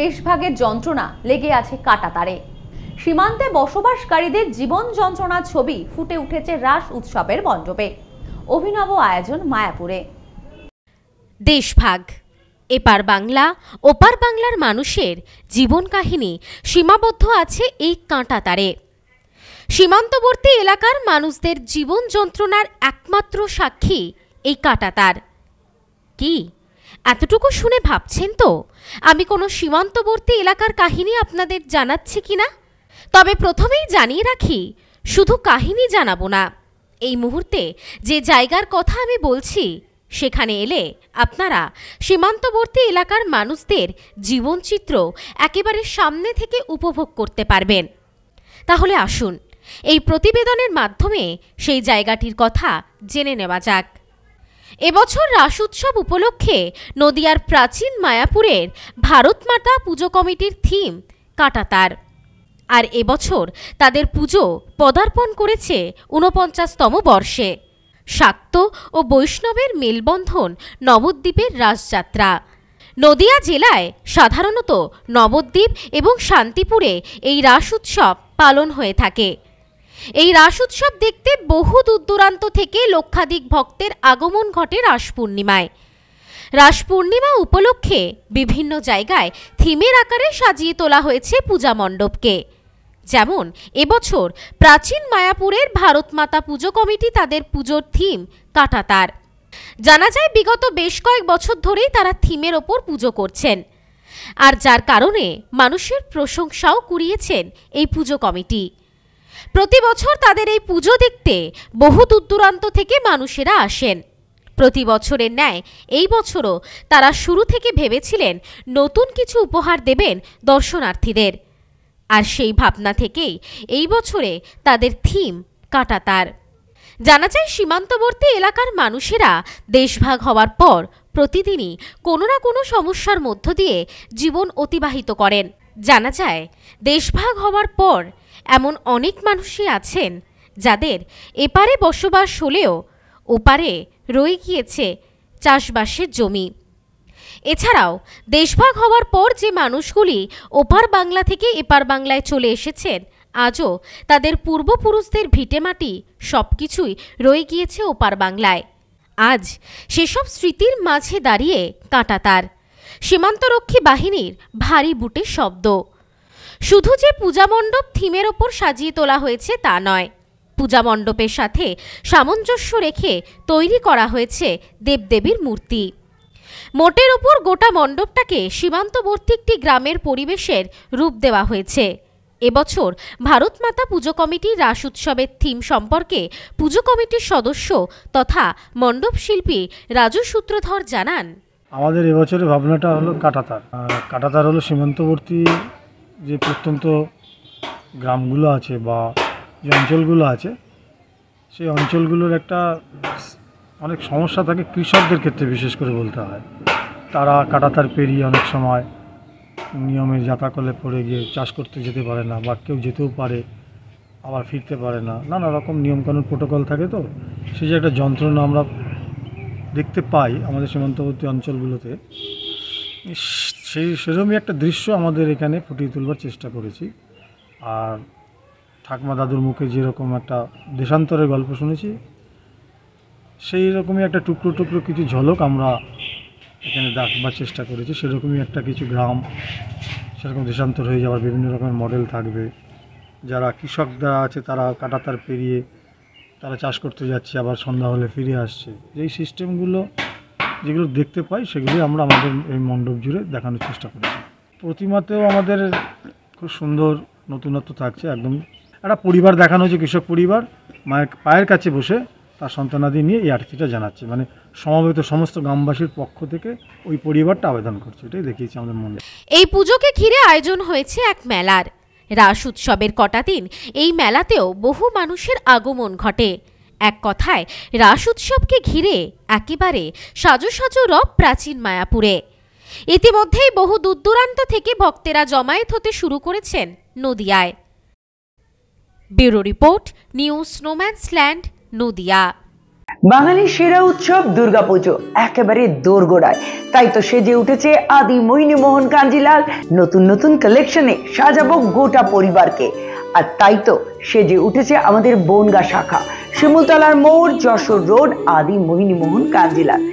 দেশভাগের যন্ত্রণা লেগে আছে তারে সীমান্তে বসবাসকারীদের জীবন যন্ত্রণার ছবি ফুটে উঠেছে রাস উৎসবের মণ্ডপে অভিনব আয়োজন মায়াপুরে দেশভাগ এপার বাংলা ওপার বাংলার মানুষের জীবন কাহিনী সীমাবদ্ধ আছে এই কাঁটাতারে সীমান্তবর্তী এলাকার মানুষদের জীবন যন্ত্রণার একমাত্র সাক্ষী এই কাঁটাতার কি এতটুকু শুনে ভাবছেন তো আমি কোনো সীমান্তবর্তী এলাকার কাহিনী আপনাদের জানাচ্ছি কি না তবে প্রথমেই জানিয়ে রাখি শুধু কাহিনী জানাবো না এই মুহূর্তে যে জায়গার কথা আমি বলছি সেখানে এলে আপনারা সীমান্তবর্তী এলাকার মানুষদের জীবনচিত্র একেবারে সামনে থেকে উপভোগ করতে পারবেন তাহলে আসুন এই প্রতিবেদনের মাধ্যমে সেই জায়গাটির কথা জেনে নেওয়া যাক এবছর রাস উৎসব উপলক্ষে নদিয়ার প্রাচীন মায়াপুরের ভারত মাতা পুজো কমিটির থিম কাটাতার আর এবছর তাদের পুজো পদার্পণ করেছে উনপঞ্চাশতম বর্ষে শাক্ত ও বৈষ্ণবের মেলবন্ধন নবদ্বীপের রাসযাত্রা নদিয়া জেলায় সাধারণত নবদ্বীপ এবং শান্তিপুরে এই রাস উৎসব পালন হয়ে থাকে এই রাস উৎসব দেখতে বহু দূর দূরান্ত থেকে লক্ষাধিক ভক্তের আগমন ঘটে রাস পূর্ণিমায় রাস পূর্ণিমা উপলক্ষে বিভিন্ন জায়গায় থিমের আকারে সাজিয়ে তোলা হয়েছে পূজা মণ্ডপকে যেমন এবছর প্রাচীন মায়াপুরের ভারতমাতা পুজো কমিটি তাদের পুজোর থিম কাটাতার জানা যায় বিগত বেশ কয়েক বছর ধরেই তারা থিমের ওপর পুজো করছেন আর যার কারণে মানুষের প্রশংসাও কুড়িয়েছেন এই পুজো কমিটি প্রতি বছর তাদের এই পুজো দেখতে বহু দূরদূরান্ত থেকে মানুষেরা আসেন প্রতি বছরের ন্যায় এই বছরও তারা শুরু থেকে ভেবেছিলেন নতুন কিছু উপহার দেবেন দর্শনার্থীদের আর সেই ভাবনা থেকেই এই বছরে তাদের থিম কাটাতার জানা যায় সীমান্তবর্তী এলাকার মানুষেরা দেশভাগ হওয়ার পর প্রতিদিনই কোনো না কোনো সমস্যার মধ্য দিয়ে জীবন অতিবাহিত করেন জানা যায় দেশভাগ হওয়ার পর এমন অনেক মানুষই আছেন যাদের এপারে বসবাস হলেও ওপারে রয়ে গিয়েছে চাষবাসের জমি এছাড়াও দেশভাগ হওয়ার পর যে মানুষগুলি ওপার বাংলা থেকে এপার বাংলায় চলে এসেছেন আজও তাদের পূর্বপুরুষদের ভিটেমাটি সব কিছুই রয়ে গিয়েছে ওপার বাংলায় আজ সেসব স্মৃতির মাঝে দাঁড়িয়ে কাঁটা তার সীমান্তরক্ষী বাহিনীর ভারী বুটে শব্দ শুধু যে পূজা মণ্ডপ থিমের ওপর সাজিয়ে তোলা হয়েছে তা নয় পূজা মণ্ডপের সাথে সামঞ্জস্য রেখে তৈরি করা হয়েছে দেবদেবীর মূর্তি মোটের ওপর গোটা মণ্ডপটাকে সীমান্তবর্তী একটি গ্রামের পরিবেশের রূপ দেওয়া হয়েছে এবছর ভারত মাতা পুজো কমিটির রাস উৎসবের থিম সম্পর্কে পুজো কমিটির সদস্য তথা মণ্ডপ শিল্পী রাজু সূত্রধর জানান আমাদের এবছরের ভাবনাটা হলো কাটাতার কাটাতার হলো সীমান্তবর্তী যে প্রত্যন্ত গ্রামগুলো আছে বা যে অঞ্চলগুলো আছে সেই অঞ্চলগুলোর একটা অনেক সমস্যা থাকে কৃষকদের ক্ষেত্রে বিশেষ করে বলতে হয় তারা কাটাতার পেরিয়ে অনেক সময় নিয়মে যাতাকলে পড়ে গিয়ে চাষ করতে যেতে পারে না বা কেউ যেতেও পারে আবার ফিরতে পারে না নানা রকম নিয়মকানুন প্রোটোকল থাকে তো সেই যে একটা যন্ত্রণা আমরা দেখতে পাই আমাদের সীমান্তবর্তী অঞ্চলগুলোতে সেই সেরমই একটা দৃশ্য আমাদের এখানে ফুটিয়ে তুলবার চেষ্টা করেছি আর ঠাকমা দাদুর মুখে যেরকম একটা দেশান্তরের গল্প শুনেছি সেই রকমই একটা টুকরো টুকরো কিছু ঝলক আমরা এখানে দেখবার চেষ্টা করেছি সেরকমই একটা কিছু গ্রাম সেরকম দেশান্তর হয়ে যাওয়ার বিভিন্ন রকমের মডেল থাকবে যারা কৃষকরা আছে তারা কাটাতার পেরিয়ে তারা চাষ করতে যাচ্ছে আবার সন্ধ্যা হলে ফিরে আসছে এই সিস্টেমগুলো যেগুলো দেখতে পাই সেগুলি আমরা আমাদের এই মণ্ডপ জুড়ে দেখানোর চেষ্টা করি প্রতিমাতেও আমাদের খুব সুন্দর নতুনত্ব থাকছে একদম একটা পরিবার দেখানো হয়েছে কৃষক পরিবার মায়ের পায়ের কাছে বসে তার সন্তানাদি নিয়ে এই আরতিটা জানাচ্ছে মানে সমবেত সমস্ত গ্রামবাসীর পক্ষ থেকে ওই পরিবারটা আবেদন করছে এটাই দেখিয়েছি আমাদের মনে এই পুজোকে ঘিরে আয়োজন হয়েছে এক মেলার রাস উৎসবের কটা দিন এই মেলাতেও বহু মানুষের আগমন ঘটে এক কথায় রাস উৎসবকে ঘিরে একেবারে সাজো সাজো রব প্রাচীন মায়াপুরে ইতিমধ্যেই বহু দূরদূরান্ত থেকে ভক্তেরা জমায়েত হতে শুরু করেছেন নদিয়ায় ব্যুরো রিপোর্ট নিউ স্নোম্যান্স ল্যান্ড নদিয়া বাঙালির সেরা উৎসব দুর্গাপুজো একেবারে দোরগোড়ায় তাই তো সেজে উঠেছে আদি মোহিনী মোহন কাঞ্জিলাল নতুন নতুন কালেকশনে সাজাবো গোটা পরিবারকে আর তাই তো সেজে উঠেছে আমাদের বনগা শাখা শিমুলতলার মোড় যশোর রোড আদি মোহিনী মোহন কাঞ্জিলার